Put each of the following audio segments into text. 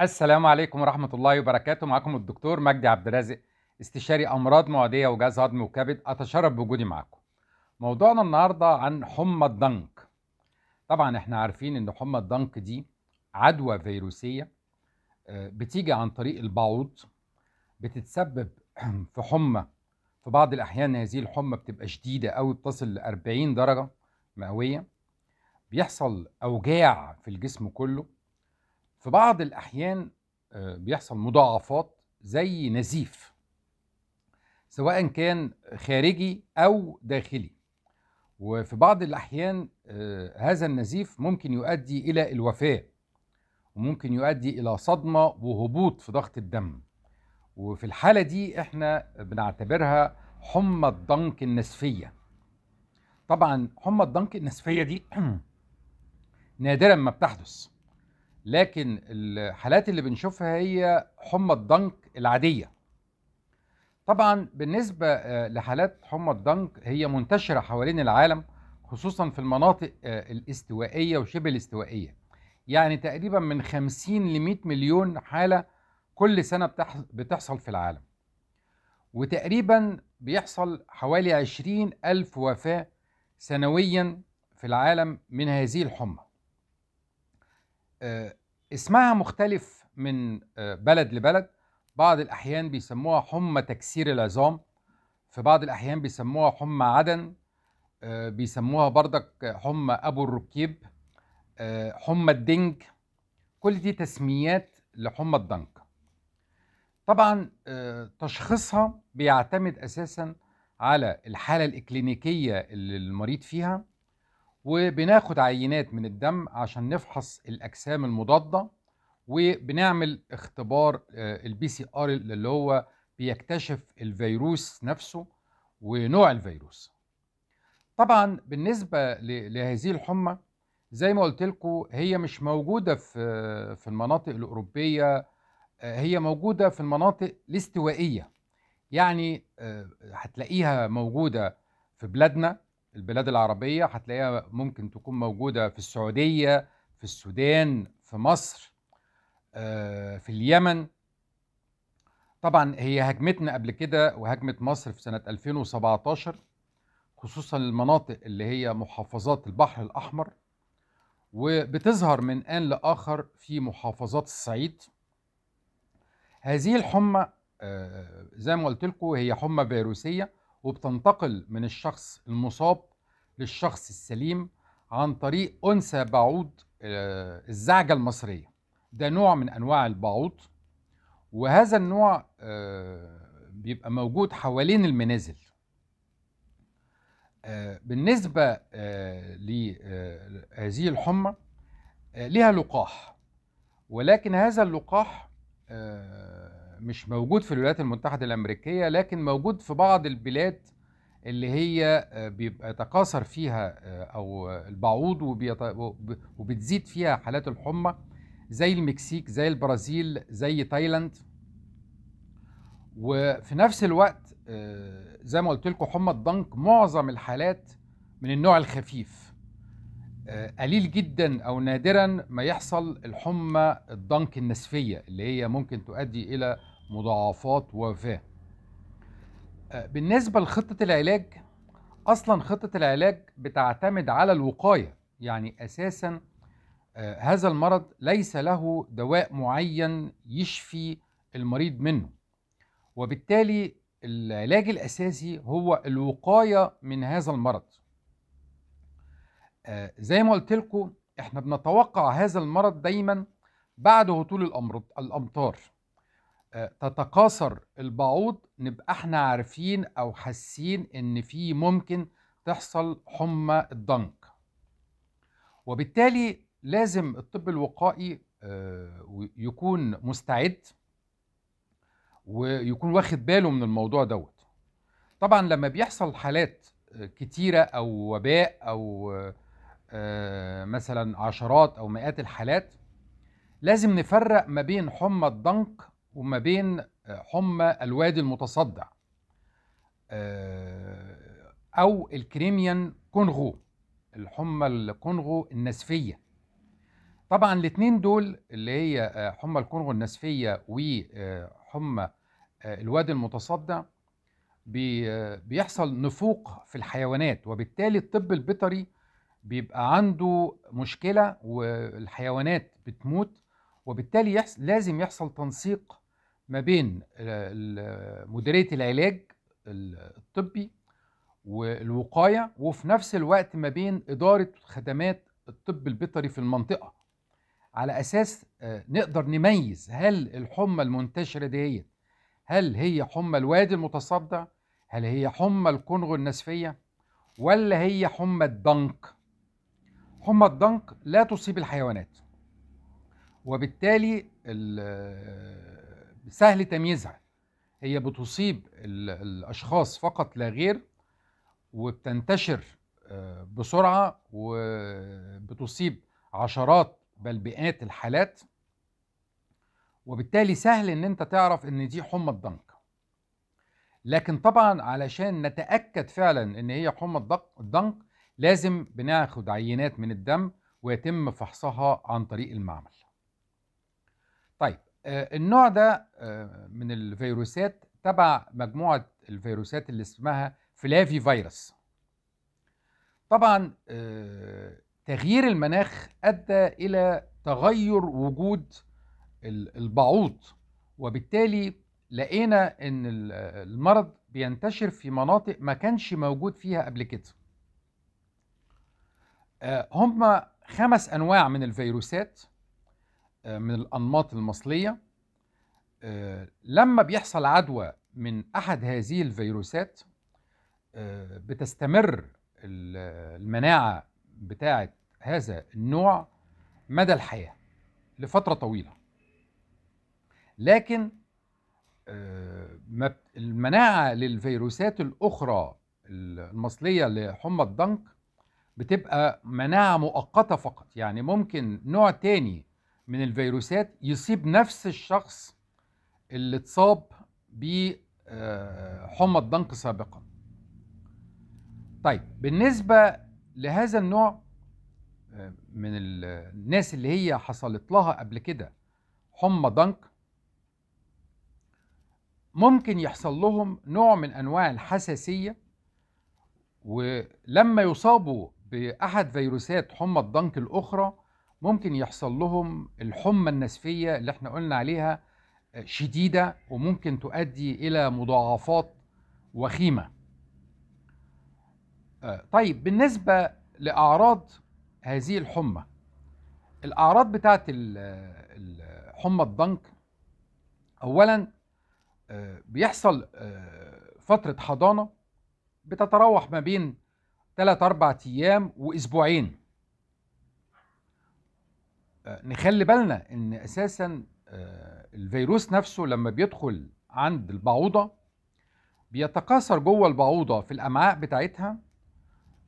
السلام عليكم ورحمة الله وبركاته معكم الدكتور مجدي عبد الرازق استشاري أمراض معدية وجهاز هضمي وكبد أتشرف بوجودي معكم موضوعنا النهاردة عن حمى الضنك طبعا احنا عارفين ان حمى الضنك دي عدوى فيروسية آه، بتيجي عن طريق البعوض بتتسبب في حمى في بعض الأحيان هذه الحمى بتبقى شديدة أو بتصل ل 40 درجة مئوية بيحصل أوجاع في الجسم كله في بعض الأحيان آه، بيحصل مضاعفات زي نزيف سواء كان خارجي أو داخلي وفي بعض الأحيان آه، هذا النزيف ممكن يؤدي إلى الوفاة وممكن يؤدي إلى صدمة وهبوط في ضغط الدم وفي الحالة دي احنا بنعتبرها حمى الضنك النسفية طبعا حمى الضنك النسفية دي نادرا ما بتحدث لكن الحالات اللي بنشوفها هي حمى الضنك العادية طبعا بالنسبة آه، لحالات حمى الضنك هي منتشرة حوالين العالم خصوصا في المناطق آه، الاستوائية وشبه الاستوائية يعني تقريبا من 50 ل 100 مليون حالة كل سنة بتحصل في العالم وتقريبا بيحصل حوالي 20 ألف وفاة سنويا في العالم من هذه الحمى آه، اسمها مختلف من آه، بلد لبلد بعض الأحيان بيسموها حمى تكسير العظام في بعض الأحيان بيسموها حمى عدن آه، بيسموها بردك حمى أبو الركيب حمى الدنج كل دي تسميات لحمى الضنك طبعا تشخيصها بيعتمد أساسا على الحالة الإكلينيكية اللي المريض فيها وبناخد عينات من الدم عشان نفحص الأجسام المضادة وبنعمل اختبار البي سي ار اللي هو بيكتشف الفيروس نفسه ونوع الفيروس طبعا بالنسبة لهذه الحمى زي ما قلت لكم هي مش موجودة في في المناطق الأوروبية آه، هي موجودة في المناطق الاستوائية يعني آه، هتلاقيها موجودة في بلادنا البلاد العربية هتلاقيها ممكن تكون موجودة في السعودية في السودان في مصر آه، في اليمن طبعا هي هجمتنا قبل كده وهجمة مصر في سنة 2017 خصوصا المناطق اللي هي محافظات البحر الأحمر وبتظهر من آن لآخر في محافظات الصعيد هذه الحمى آه، زي ما قلت لكم هي حمى فيروسية وبتنتقل من الشخص المصاب للشخص السليم عن طريق أنثى بعوض آه، الزعجة المصرية ده نوع من أنواع البعوض وهذا النوع آه، بيبقى موجود حوالين المنازل آه، بالنسبة لهذه الحمى لها لقاح ولكن هذا اللقاح مش موجود في الولايات المتحدة الأمريكية لكن موجود في بعض البلاد اللي هي آه، بيتقاصر فيها آه، أو البعوض وبتزيد فيها حالات الحمى زي المكسيك زي البرازيل زي تايلاند وفي نفس الوقت آه، زي ما قلت لكم حمى الضنك معظم الحالات من النوع الخفيف آه، قليل جدا او نادرا ما يحصل الحمى الضنك النسفيه اللي هي ممكن تؤدي الى مضاعفات وفاه آه، بالنسبه لخطه العلاج اصلا خطه العلاج بتعتمد على الوقايه يعني اساسا آه، هذا المرض ليس له دواء معين يشفي المريض منه وبالتالي العلاج الاساسي هو الوقايه من هذا المرض آه، زي ما قلت لكم احنا بنتوقع هذا المرض دايما بعد هطول الامطار آه، تتكاثر البعوض نبقى احنا عارفين او حاسين ان في ممكن تحصل حمى الضنك وبالتالي لازم الطب الوقائي آه، يكون مستعد ويكون واخد باله من الموضوع دوت طبعا لما بيحصل حالات كتيرة أو وباء أو آه، مثلا عشرات او مئات الحالات لازم نفرق ما بين حمى الضنك وما بين آه، حمى الوادي المتصدع آه، او الكريميان كونغو الحمى الكونغو النسفيه طبعا الاثنين دول اللي هي حمى الكونغو النسفيه وحمى الوادي المتصدع بيحصل نفوق في الحيوانات وبالتالي الطب البيطري بيبقى عنده مشكله والحيوانات بتموت وبالتالي يحصل لازم يحصل تنسيق ما بين مديريه العلاج الطبي والوقايه وفي نفس الوقت ما بين اداره خدمات الطب البيطري في المنطقه على اساس آه، نقدر نميز هل الحمى المنتشره ديت هل هي حمى الوادي المتصدع هل هي حمى الكونغو النسفيه ولا هي حمى الدنك حمى الضنك لا تصيب الحيوانات وبالتالي سهل تمييزها هي بتصيب الأشخاص فقط لا غير وبتنتشر آه، بسرعة وبتصيب عشرات بل مئات الحالات وبالتالي سهل ان انت تعرف ان دي حمى الضنك لكن طبعا علشان نتأكد فعلا ان هي حمى الضنك لازم بناخد عينات من الدم ويتم فحصها عن طريق المعمل طيب آه، النوع ده آه، من الفيروسات تبع مجموعة الفيروسات اللي اسمها فلافي فيروس طبعا آه، تغيير المناخ أدى إلى تغير وجود البعوض وبالتالي لقينا ان المرض بينتشر في مناطق ما كانش موجود فيها قبل كده آه، هم خمس انواع من الفيروسات آه، من الانماط المصليه آه، لما بيحصل عدوى من احد هذه الفيروسات بتستمر المناعه بتاعه هذا النوع مدى الحياه لفتره طويله لكن المناعه للفيروسات الاخرى المصليه لحمى الضنك بتبقى مناعة مؤقتة فقط يعني ممكن نوع تاني من الفيروسات يصيب نفس الشخص اللي اتصاب بحمى آه، الضنك سابقا طيب بالنسبة لهذا النوع آه، من الناس اللي هي حصلت لها قبل كده حمى ضنك ممكن يحصل لهم نوع من انواع الحساسيه ولما يصابوا باحد فيروسات حمى الضنك الاخرى ممكن يحصل لهم الحمى النسفيه اللي احنا قلنا عليها آه، شديده وممكن تؤدي الى مضاعفات وخيمه آه، طيب بالنسبه لاعراض هذه الحمى الاعراض بتاعت آه، حمى الضنك اولا بيحصل فتره حضانه بتتراوح ما بين 3 4 ايام واسبوعين آه، نخلي بالنا ان اساسا آه، الفيروس نفسه لما بيدخل عند البعوضه بيتكاثر جوه البعوضه في الامعاء بتاعتها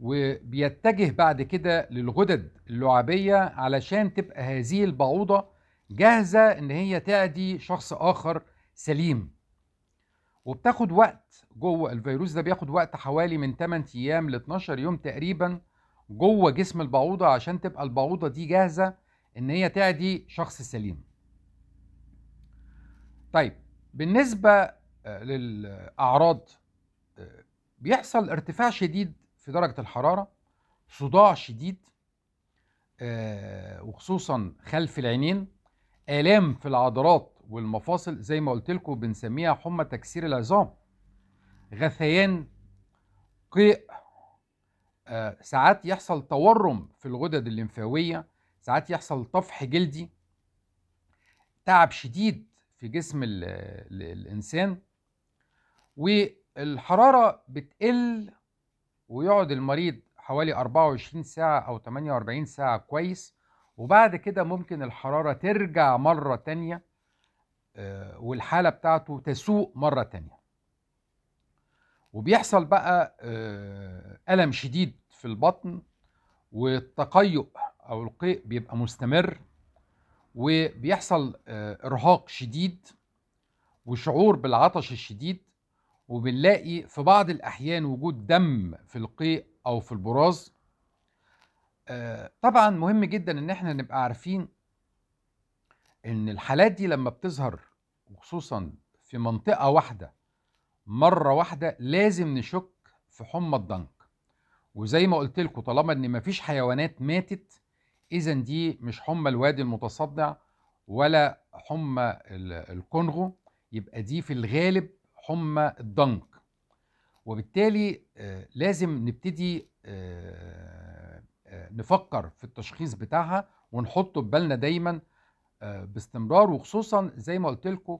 وبيتجه بعد كده للغدد اللعابيه علشان تبقى هذه البعوضه جاهزه ان هي تعدي شخص اخر سليم وبتاخد وقت جوه الفيروس ده بياخد وقت حوالي من 8 ايام ل 12 يوم تقريبا جوه جسم البعوضه عشان تبقى البعوضه دي جاهزه ان هي تعدي شخص سليم طيب بالنسبه آه، للاعراض آه، بيحصل ارتفاع شديد في درجه الحراره صداع شديد آه، وخصوصا خلف العينين الام في العضلات والمفاصل زي ما قلت لكم بنسميها حمى تكسير العظام غثيان قيء آه، ساعات يحصل تورم في الغدد الليمفاويه ساعات يحصل طفح جلدي تعب شديد في جسم الـ الـ الانسان والحراره بتقل ويقعد المريض حوالي 24 ساعه او 48 ساعه كويس وبعد كده ممكن الحراره ترجع مره تانيه آه، والحالة بتاعته تسوء مرة تانية وبيحصل بقى آه، ألم شديد في البطن والتقيؤ أو القيء بيبقى مستمر وبيحصل آه، إرهاق شديد وشعور بالعطش الشديد وبنلاقي في بعض الأحيان وجود دم في القيء أو في البراز طبعا مهم جدا ان احنا نبقى عارفين ان الحالات دي لما بتظهر وخصوصا في منطقه واحده مره واحده لازم نشك في حمى الضنك وزي ما قلت لكم طالما ان مفيش حيوانات ماتت اذا دي مش حمى الوادي المتصدع ولا حمى الكونغو يبقى دي في الغالب حمى الضنك وبالتالي آه، لازم نبتدي آه، آه، نفكر في التشخيص بتاعها ونحطه ببالنا دايما باستمرار وخصوصا زي ما قلت لكم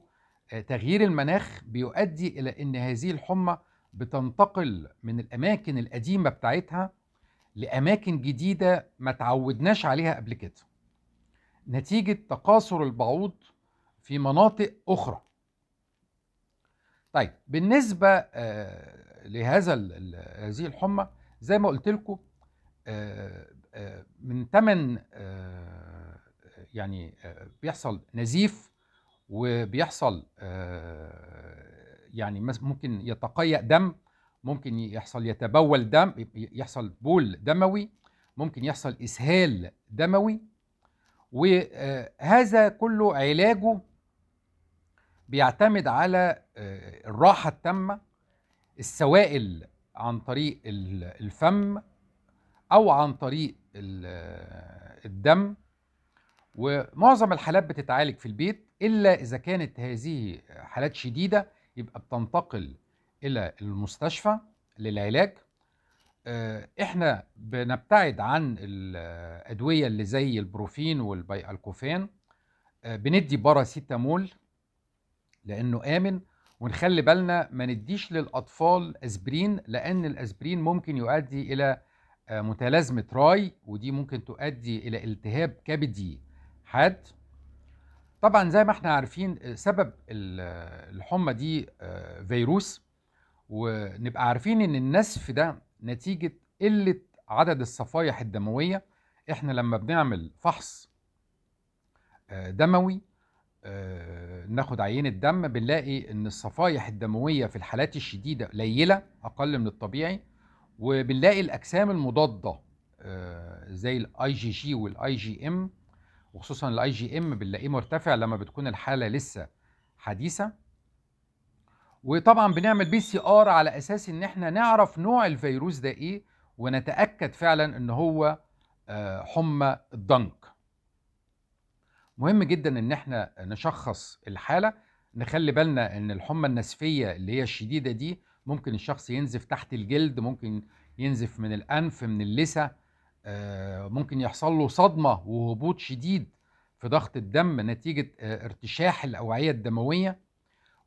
آه، تغيير المناخ بيؤدي الى ان هذه الحمى بتنتقل من الاماكن القديمه بتاعتها لاماكن جديده ما تعودناش عليها قبل كده نتيجه تقاصر البعوض في مناطق اخرى طيب بالنسبه آه، لهذا هذه الحمى زي ما قلت لكم آه، من 8 يعني آه، بيحصل نزيف وبيحصل آه، يعني ممكن يتقيأ دم ممكن يحصل يتبول دم يحصل بول دموي ممكن يحصل إسهال دموي وهذا آه، كله علاجه بيعتمد على الراحة التامة السوائل عن طريق الفم أو عن طريق الدم ومعظم الحالات بتتعالج في البيت الا اذا كانت هذه حالات شديده يبقى بتنتقل الى المستشفى للعلاج آه، احنا بنبتعد عن الادويه اللي زي البروفين والبيالكوفان آه، بندي باراسيتامول لانه امن ونخلي بالنا ما نديش للاطفال اسبرين لان الاسبرين ممكن يؤدي الى آه، متلازمه راي ودي ممكن تؤدي الى التهاب كبدي الالتحاد طبعا زي ما احنا عارفين آه، سبب الحمى دي آه، فيروس ونبقى عارفين ان النسف ده نتيجة قلة عدد الصفائح الدموية احنا لما بنعمل فحص آه، دموي ناخد عينة دم بنلاقي ان الصفائح الدموية في الحالات الشديدة قليلة اقل من الطبيعي وبنلاقي الاجسام المضادة زي الاي جي جي والاي جي ام وخصوصا الاي جي ام بنلاقيه مرتفع لما بتكون الحاله لسه حديثه وطبعا بنعمل بي سي ار على اساس ان احنا نعرف نوع الفيروس ده ايه ونتاكد فعلا ان هو آه، حمى الضنك مهم جدا ان احنا نشخص الحاله نخلي بالنا ان الحمى النسفيه اللي هي الشديده دي ممكن الشخص ينزف تحت الجلد ممكن ينزف من الانف من اللثه آه، ممكن يحصل له صدمه وهبوط شديد في ضغط الدم نتيجه آه، ارتشاح الاوعيه الدمويه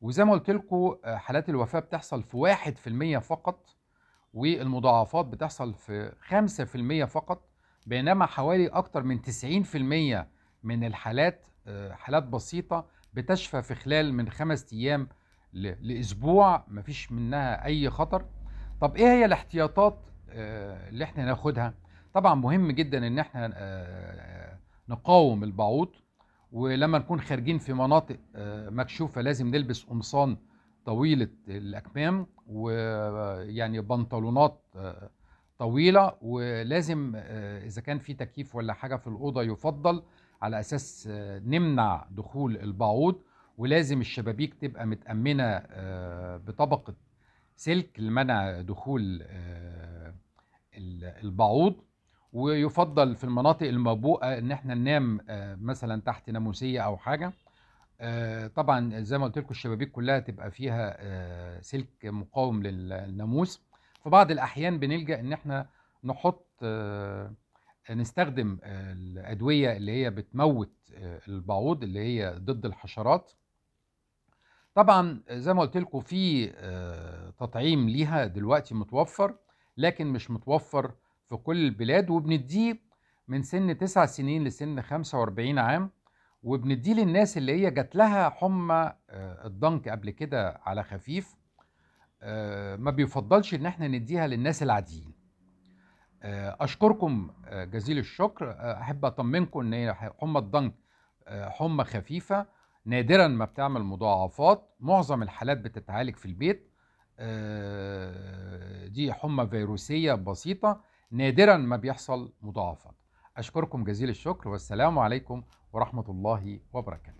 وزي ما قلت لكم آه، حالات الوفاه بتحصل في 1% فقط والمضاعفات بتحصل في 5% فقط بينما حوالي اكتر من 90% من الحالات حالات بسيطه بتشفى في خلال من خمس ايام لاسبوع مفيش منها اي خطر طب ايه هي الاحتياطات اللي احنا ناخدها طبعا مهم جدا ان احنا آه، آه، نقاوم البعوض ولما نكون خارجين في مناطق آه، مكشوفه لازم نلبس قمصان طويله الاكمام ويعني بنطلونات طويله ولازم اذا كان في تكييف ولا حاجه في الاوضه يفضل على اساس نمنع دخول البعوض ولازم الشبابيك تبقى متامنه بطبقه سلك لمنع دخول البعوض ويفضل في المناطق المبوءه ان احنا ننام آه، مثلا تحت ناموسيه او حاجه آه، طبعا زي ما قلت لكم الشبابيك كلها تبقى فيها آه، سلك مقاوم للناموس في بعض الاحيان بنلجا ان احنا نحط نستخدم الادويه اللي هي بتموت البعوض اللي هي ضد الحشرات طبعا زي ما قلت لكم في تطعيم ليها دلوقتي متوفر لكن مش متوفر في كل البلاد وبنديه من سن تسع سنين لسن 45 عام وبنديه للناس اللي هي جات لها حمى آه، الضنك قبل كده على خفيف آه، ما بيفضلش ان احنا نديها للناس العاديين آه، اشكركم جزيل الشكر احب اطمنكم ان هي حمى الضنك حمى خفيفه نادرا ما بتعمل مضاعفات معظم الحالات بتتعالج في البيت دي حمى فيروسيه بسيطه نادرا ما بيحصل مضاعفات أشكركم جزيل الشكر والسلام عليكم ورحمة الله وبركاته